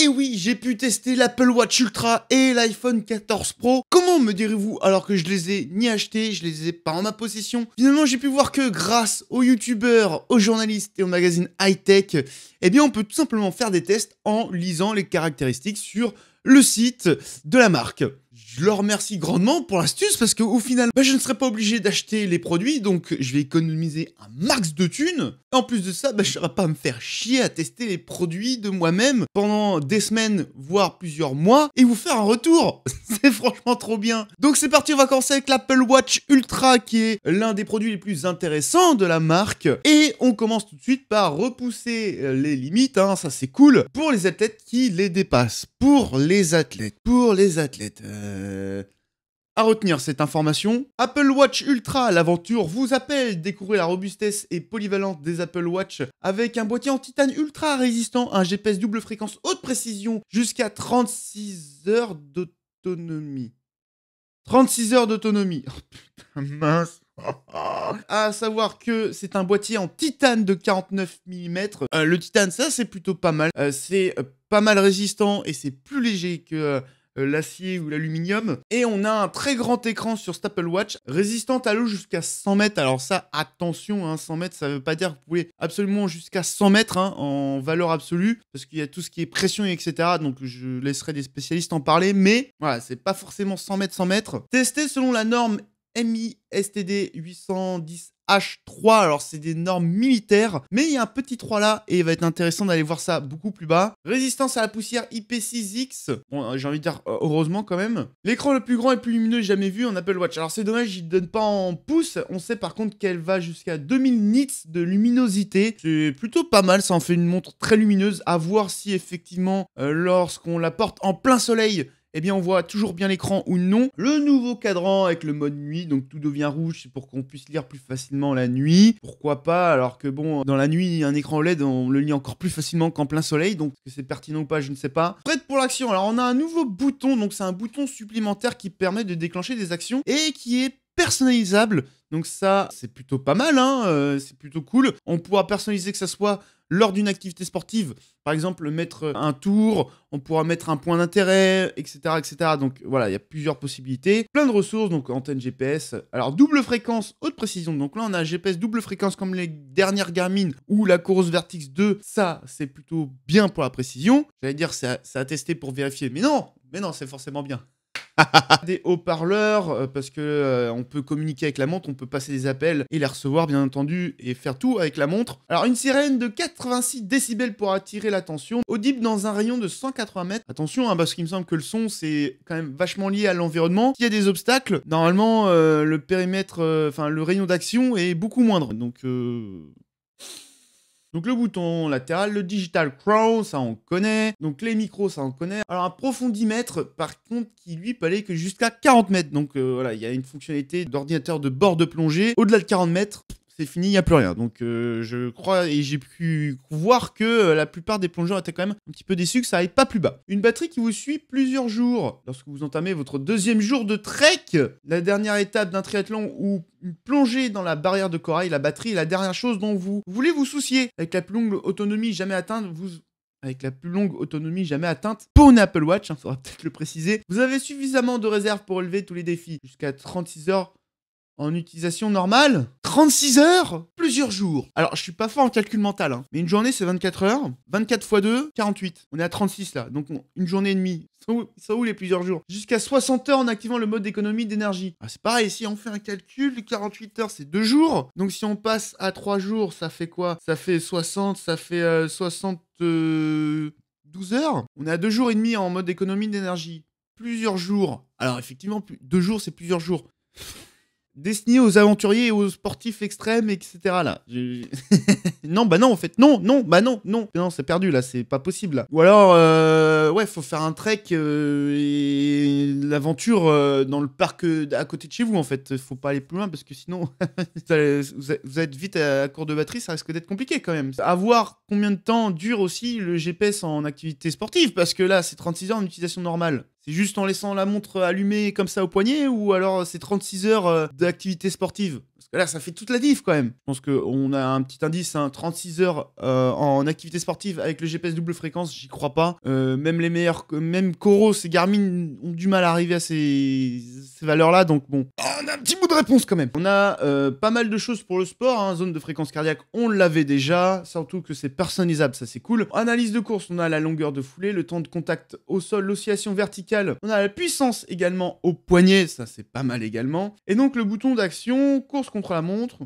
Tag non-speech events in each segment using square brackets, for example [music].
Et eh oui, j'ai pu tester l'Apple Watch Ultra et l'iPhone 14 Pro. Comment me direz-vous alors que je les ai ni achetés, je les ai pas en ma possession Finalement, j'ai pu voir que grâce aux youtubeurs, aux journalistes et aux magazines high-tech, eh bien on peut tout simplement faire des tests en lisant les caractéristiques sur le site de la marque je leur remercie grandement pour l'astuce parce qu'au final, bah, je ne serai pas obligé d'acheter les produits, donc je vais économiser un max de thunes. en plus de ça, bah, je ne vais pas me faire chier à tester les produits de moi-même pendant des semaines, voire plusieurs mois, et vous faire un retour. [laughs] c'est franchement trop bien. Donc c'est parti on va commencer avec l'Apple Watch Ultra qui est l'un des produits les plus intéressants de la marque. Et on commence tout de suite par repousser euh, les limites, hein, ça c'est cool, pour les athlètes qui les dépassent. Pour les athlètes, pour les athlètes. Euh, euh, à retenir cette information, Apple Watch Ultra, l'aventure vous appelle. Découvrez la robustesse et polyvalence des Apple Watch avec un boîtier en titane ultra résistant, un GPS double fréquence haute précision jusqu'à 36 heures d'autonomie. 36 heures d'autonomie. Oh, putain, mince. [laughs] à savoir que c'est un boîtier en titane de 49 mm. Euh, le titane, ça, c'est plutôt pas mal. Euh, c'est pas mal résistant et c'est plus léger que euh, l'acier ou l'aluminium. Et on a un très grand écran sur staple Apple Watch, résistante à l'eau jusqu'à 100 mètres. Alors ça, attention, 100 hein, mètres, ça ne veut pas dire que vous pouvez absolument jusqu'à 100 mètres hein, en valeur absolue, parce qu'il y a tout ce qui est pression, etc. Donc je laisserai des spécialistes en parler, mais voilà, c'est pas forcément 100 mètres, 100 mètres. Testé selon la norme MISTD 810 H3. Alors, c'est des normes militaires, mais il y a un petit 3 là et il va être intéressant d'aller voir ça beaucoup plus bas. Résistance à la poussière IP6X. Euh, j'ai envie de dire euh, heureusement quand même. L'écran le plus grand et plus lumineux jamais vu en Apple Watch. Alors, c'est dommage, il ne donne pas en pouces. On sait par contre qu'elle va jusqu'à 2000 nits de luminosité. C'est plutôt pas mal. Ça en fait une montre très lumineuse. À voir si effectivement, euh, lorsqu'on la porte en plein soleil, eh bien on voit toujours bien l'écran ou non. Le nouveau cadran avec le mode nuit, donc tout devient rouge, c'est pour qu'on puisse lire plus facilement la nuit. Pourquoi pas Alors que bon, dans la nuit, un écran LED, on le lit encore plus facilement qu'en plein soleil, donc que c'est pertinent ou pas, je ne sais pas. Prête pour l'action, alors on a un nouveau bouton, donc c'est un bouton supplémentaire qui permet de déclencher des actions et qui est personnalisable. Donc ça, c'est plutôt pas mal, hein euh, c'est plutôt cool. On pourra personnaliser que ça soit lors d'une activité sportive, par exemple mettre un tour, on pourra mettre un point d'intérêt, etc., etc. Donc voilà, il y a plusieurs possibilités, plein de ressources, donc antenne GPS. Alors double fréquence, haute précision. Donc là, on a GPS double fréquence comme les dernières Garmin ou la Coros Vertix 2. Ça, c'est plutôt bien pour la précision. J'allais dire, c'est ça à tester pour vérifier, mais non, mais non, c'est forcément bien. [laughs] des haut-parleurs, euh, parce que euh, on peut communiquer avec la montre, on peut passer des appels et les recevoir, bien entendu, et faire tout avec la montre. Alors, une sirène de 86 décibels pour attirer l'attention, audible dans un rayon de 180 mètres. Attention, hein, parce qu'il me semble que le son, c'est quand même vachement lié à l'environnement. S'il y a des obstacles, normalement, euh, le périmètre, enfin, le rayon d'action est beaucoup moindre. Donc, euh... Donc le bouton latéral, le digital crown, ça on connaît. Donc les micros, ça on connaît. Alors un profondimètre, par contre, qui lui peut aller que jusqu'à 40 mètres. Donc euh, voilà, il y a une fonctionnalité d'ordinateur de bord de plongée. Au-delà de 40 mètres, c'est fini, il n'y a plus rien. Donc euh, je crois et j'ai pu voir que euh, la plupart des plongeurs étaient quand même un petit peu déçus que ça aille pas plus bas. Une batterie qui vous suit plusieurs jours. Lorsque vous entamez votre deuxième jour de trek, la dernière étape d'un triathlon ou une plongée dans la barrière de corail, la batterie est la dernière chose dont vous voulez vous soucier. Avec la plus longue autonomie jamais atteinte, vous avec la plus longue autonomie jamais atteinte pour une Apple Watch, il hein, peut-être le préciser. Vous avez suffisamment de réserve pour relever tous les défis, jusqu'à 36 heures en utilisation normale. 36 heures Plusieurs jours. Alors, je suis pas fort en calcul mental, hein, mais une journée, c'est 24 heures. 24 x 2, 48. On est à 36 là, donc une journée et demie. Ça où, les plusieurs jours Jusqu'à 60 heures en activant le mode d'économie d'énergie. Ah, c'est pareil, si on fait un calcul, 48 heures, c'est 2 jours. Donc, si on passe à 3 jours, ça fait quoi Ça fait 60, ça fait 60... Euh, 12 heures, on est à 2 jours et demi en mode d'économie d'énergie. Plusieurs jours. Alors effectivement, deux jours, c'est plusieurs jours destiné aux aventuriers aux sportifs extrêmes, etc. Là. [laughs] non, bah non, en fait. Non, non, bah non, non. Non, c'est perdu, là. C'est pas possible, Ou alors, euh, ouais, faut faire un trek euh, et l'aventure euh, dans le parc euh, à côté de chez vous, en fait. Faut pas aller plus loin parce que sinon, [laughs] vous êtes vite à court de batterie, ça risque d'être compliqué, quand même. À voir combien de temps dure aussi le GPS en activité sportive parce que là, c'est 36 heures en utilisation normale juste en laissant la montre allumée comme ça au poignet ou alors c'est 36 heures euh, d'activité sportive parce que là, ça fait toute la diff quand même. Je pense qu'on a un petit indice, 36 hein. heures euh, en activité sportive avec le GPS double fréquence, j'y crois pas. Euh, même les meilleurs, même Coros et Garmin ont du mal à arriver à ces, valeurs-là. Donc bon, on a un petit bout de réponse quand même. On a euh, pas mal de choses pour le sport. Hein. zone de fréquence cardiaque, on l'avait déjà. Surtout que c'est personnalisable, ça c'est cool. Analyse de course, on a la longueur de foulée, le temps de contact au sol, l'oscillation verticale. On a la puissance également au poignet, ça c'est pas mal également. Et donc le bouton d'action, course contre la montre.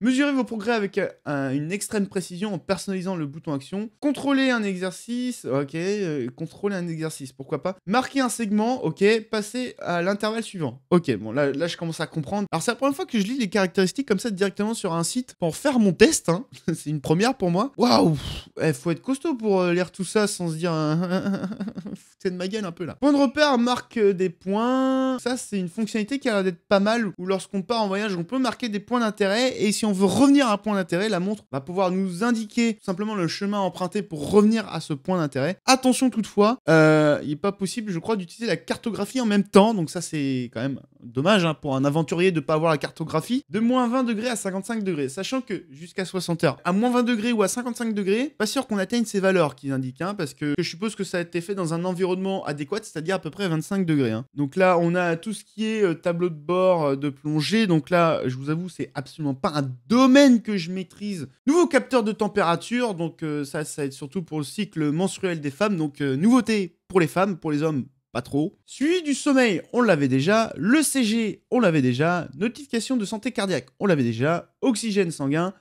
Mesurez vos progrès avec euh, une extrême précision en personnalisant le bouton action. Contrôlez un exercice. Ok, euh, contrôler un exercice, pourquoi pas. Marquer un segment. Ok, Passer à l'intervalle suivant. Ok, bon là, là je commence à comprendre. Alors c'est la première fois que je lis les caractéristiques comme ça directement sur un site pour faire mon test. Hein. [laughs] c'est une première pour moi. Waouh, Il eh, faut être costaud pour euh, lire tout ça sans se dire hein, hein, [laughs] foutez de ma gueule un peu là. Point de repère marque des points. Ça c'est une fonctionnalité qui a l'air d'être pas mal. Ou lorsqu'on part en voyage, on peut marquer marquer des points d'intérêt. Et si on veut revenir à un point d'intérêt, la montre va pouvoir nous indiquer simplement le chemin emprunté pour revenir à ce point d'intérêt. Attention toutefois, euh, il n'est pas possible, je crois, d'utiliser la cartographie en même temps. Donc ça, c'est quand même dommage hein, pour un aventurier de ne pas avoir la cartographie, de moins 20 degrés à 55 degrés, sachant que jusqu'à 60 heures, à moins 20 degrés ou à 55 degrés, pas sûr qu'on atteigne ces valeurs qu'ils indiquent, hein, parce que, je suppose que ça a été fait dans un environnement adéquat, c'est-à-dire à peu près 25 degrés. Hein. Donc là, on a tout ce qui est euh, tableau de bord euh, de plongée, donc là, je vous avoue, c'est absolument pas un domaine que je maîtrise. Nouveau capteur de température, donc euh, ça, ça va être surtout pour le cycle menstruel des femmes, donc nouveauté pour les femmes, pour les hommes, pas trop. Suivi du sommeil, on l'avait déjà. Le CG, on l'avait déjà. Notification de santé cardiaque, on l'avait déjà. Oxygène sanguin,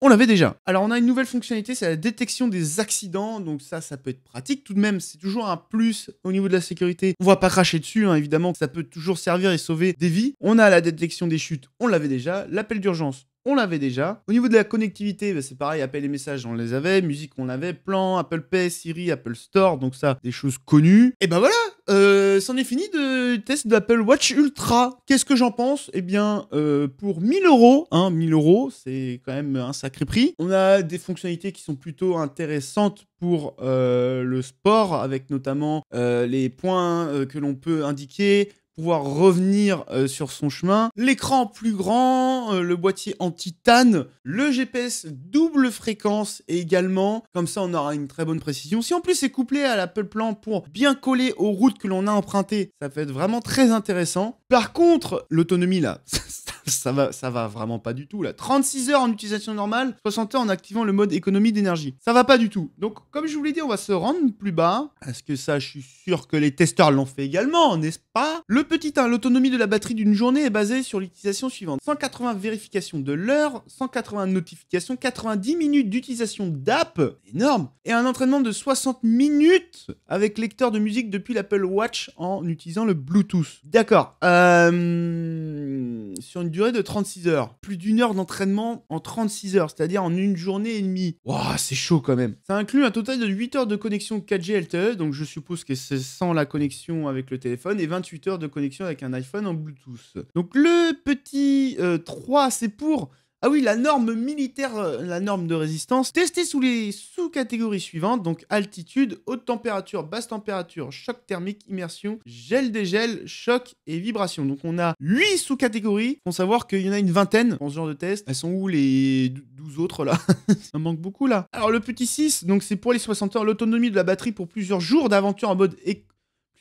on l'avait déjà. Alors on a une nouvelle fonctionnalité, c'est la détection des accidents, donc ça, ça peut être pratique. Tout de même, c'est toujours un plus au niveau de la sécurité. On va pas cracher dessus, hein, évidemment, ça peut toujours servir et sauver des vies. On a la détection des chutes, on l'avait déjà. L'appel d'urgence, on l'avait déjà. Au niveau de la connectivité, ben, c'est pareil, appel et messages, on les avait, musique, on l'avait, plan, Apple Pay, Siri, Apple Store, donc ça, des choses connues. Et ben voilà, euh, c'en est fini de test d'Apple Watch Ultra. Qu'est-ce que j'en pense Eh bien, euh, pour 1000 euros, hein, 1000 euros, c'est quand même un sacré prix. On a des fonctionnalités qui sont plutôt intéressantes pour euh, le sport, avec notamment les points que l'on peut indiquer, pouvoir revenir euh, sur son chemin. L'écran plus grand, euh, le boîtier en titane, le GPS double fréquence également, comme ça on aura une très bonne précision. Si en plus c'est couplé à l'Apple Plan pour bien coller aux routes que l'on a empruntées, ça peut être vraiment très intéressant. Par contre, l'autonomie là, [laughs] ça va, ça va vraiment pas du tout là. 36 heures en utilisation normale, 60 heures en activant le mode économie d'énergie. Ça va pas du tout. Donc, comme je vous l'ai dit, on va se rendre plus bas. Est-ce que ça, je suis sûr que les testeurs l'ont fait également, n'est-ce pas Le petit 1, l'autonomie de la batterie d'une journée est basée sur l'utilisation suivante 180 vérifications de l'heure, 180 notifications, 90 minutes d'utilisation d'app, énorme, et un entraînement de 60 minutes avec lecteur de musique depuis l'Apple Watch en utilisant le Bluetooth. D'accord. Euh sur une durée de 36 heures. Plus d'une heure d'entraînement en 36 heures, c'est-à-dire en une journée et demie. Waouh, c'est chaud quand même. Ça inclut un total de 8 heures de connexion 4G LTE, donc je suppose que c'est sans la connexion avec le téléphone, et 28 heures de connexion avec un iPhone en Bluetooth. Donc le petit 3, euh, c'est pour ah oui, la norme militaire, euh, la norme de résistance, testée sous les sous-catégories suivantes, donc altitude, haute température, basse température, choc thermique, immersion, gel dégel, choc et vibration. Donc on a 8 sous-catégories, il faut savoir qu'il y en a une vingtaine dans ce genre de test. Elles sont où les 12 autres là [laughs] Ça manque beaucoup là. Alors le petit 6, donc c'est pour les 60 heures, l'autonomie de la batterie pour plusieurs jours d'aventure en mode...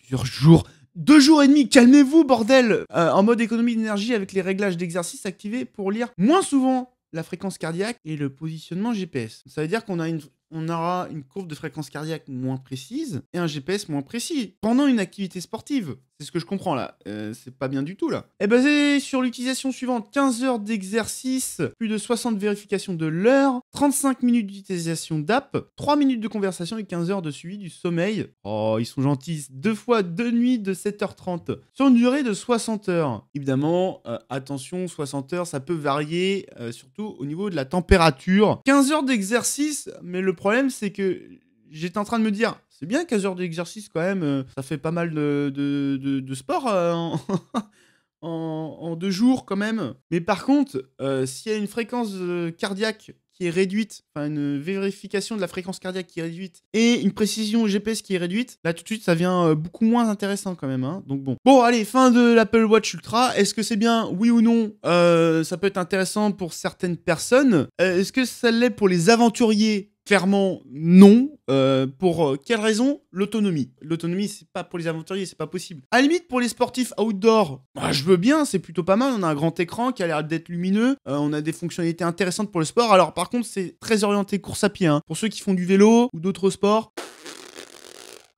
Plusieurs jours deux jours et demi, calmez-vous, bordel euh, En mode économie d'énergie avec les réglages d'exercice activés pour lire moins souvent la fréquence cardiaque et le positionnement GPS. Ça veut dire qu'on a une on aura une courbe de fréquence cardiaque moins précise et un GPS moins précis pendant une activité sportive. C'est ce que je comprends là. Euh, c'est pas bien du tout là. Et eh ben, basé sur l'utilisation suivante 15 heures d'exercice, plus de 60 vérifications de l'heure, 35 minutes d'utilisation d'app, 3 minutes de conversation et 15 heures de suivi du sommeil. Oh, ils sont gentils. Deux fois deux nuits de 7h30 sur une durée de 60 heures. Évidemment, euh, attention, 60 heures, ça peut varier, euh, surtout au niveau de la température. 15 heures d'exercice, mais le problème, c'est que j'étais en train de me dire, c'est bien 15 heures d'exercice quand même, euh, ça fait pas mal de, de, de, sport euh, [laughs] en... en, deux jours quand même. Mais par contre, euh, s'il y a une fréquence cardiaque qui est réduite, enfin une vérification de la fréquence cardiaque qui est réduite et une précision GPS qui est réduite, là tout de suite ça vient beaucoup moins intéressant quand même. Hein. Donc bon. Bon allez, fin de l'Apple Watch Ultra. Est-ce que c'est bien, oui ou non Ça peut être intéressant pour certaines personnes. Est-ce que ça l'est pour les aventuriers clairement non. Euh, pour euh, quelle raison L'autonomie. L'autonomie, c'est pas pour les aventuriers, c'est pas possible. À limite, pour les sportifs outdoor, bah, je veux bien, c'est plutôt pas mal. On a un grand écran qui a l'air d'être lumineux. Euh, on a des fonctionnalités intéressantes pour le sport. Alors, par contre, c'est très orienté course à pied. Hein. Pour ceux qui font du vélo ou d'autres sports,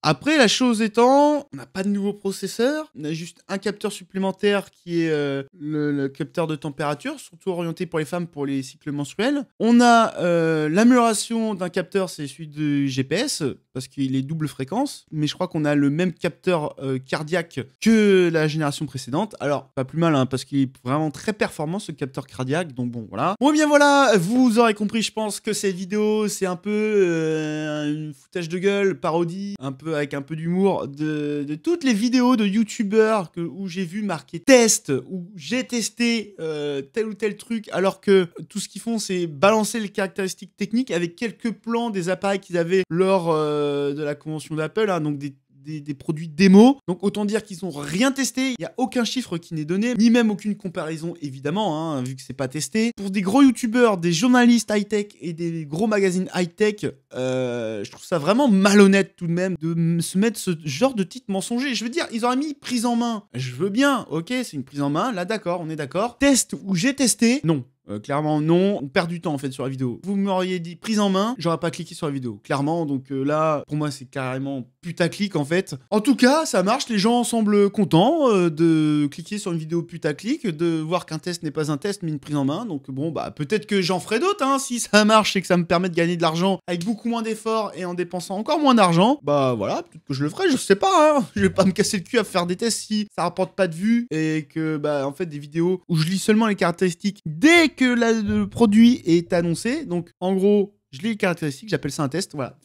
après, la chose étant, on n'a pas de nouveau processeur, on a juste un capteur supplémentaire qui est euh, le, capteur de température, surtout orienté pour les femmes pour les cycles menstruels. On a euh, l'amélioration d'un capteur, c'est celui du GPS, parce qu'il est double fréquence, mais je crois qu'on a le même capteur euh, cardiaque que la génération précédente. Alors, pas plus mal, hein, parce qu'il est vraiment très performant ce capteur cardiaque, donc bon, voilà. Bon, eh bien voilà, vous aurez compris, je pense que cette vidéo, c'est un peu un foutage de gueule, parodie, un peu avec un peu d'humour de, toutes les vidéos de youtubeurs où j'ai vu marquer test, où j'ai testé euh, tel ou tel truc, alors que tout ce qu'ils font, c'est balancer les caractéristiques techniques avec quelques plans des appareils qu'ils avaient lors euh, de la convention d'Apple, hein, donc des des, produits démo. Donc autant dire qu'ils n'ont rien testé, il n'y a aucun chiffre qui n'est donné, ni même aucune comparaison évidemment, hein, vu que c'est pas testé. Pour des gros youtubeurs, des journalistes high-tech et des gros magazines high-tech, euh, je trouve ça vraiment malhonnête tout de même de se mettre ce genre de titre mensonger. Je veux dire, ils auraient mis prise en main. Je veux bien, ok, c'est une prise en main, là d'accord, on est d'accord. Test où j'ai testé, non. Euh, clairement, non. On perd du temps en fait sur la vidéo. Vous m'auriez dit prise en main, j'aurais pas cliqué sur la vidéo. Clairement, donc euh, là, pour moi, c'est carrément putaclic en fait. En tout cas, ça marche, les gens semblent contents euh, de cliquer sur une vidéo putaclic, de voir qu'un test n'est pas un test mais une prise en main. Donc bon, bah peut-être que j'en ferai d'autres hein, si ça marche et que ça me permet de gagner de l'argent avec beaucoup moins d'efforts et en dépensant encore moins d'argent. Bah voilà, peut-être que je le ferai, je sais pas. Hein. Je vais pas me casser le cul à faire des tests si ça rapporte pas de vues et que bah en fait des vidéos où je lis seulement les caractéristiques dès que le produit est annoncé. Donc en gros, je lis les caractéristiques, j'appelle ça un test. Voilà,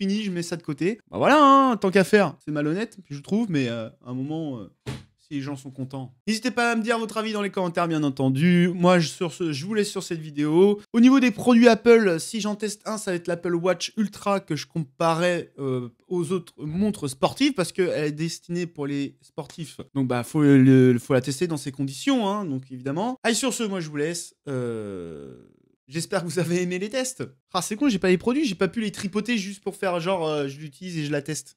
fini, je mets ça de côté. Bah voilà, hein, tant qu'à faire. C'est malhonnête, je trouve, mais euh, à un moment, euh, si les gens sont contents. N'hésitez pas à me dire votre avis dans les commentaires, bien entendu. Moi, je, vous laisse sur cette vidéo. Au niveau des produits Apple, si j'en teste un, ça va être l'Apple Watch Ultra que je comparais euh, aux autres montres sportives parce qu'elle est destinée pour les sportifs. Donc, bah, faut, la tester dans ces conditions, hein, donc évidemment. Allez, sur ce, moi, je vous laisse. Euh J'espère que vous avez aimé les tests. Ah, c'est con, j'ai pas les produits, j'ai pas pu les tripoter juste pour faire genre euh, je l'utilise et je la teste.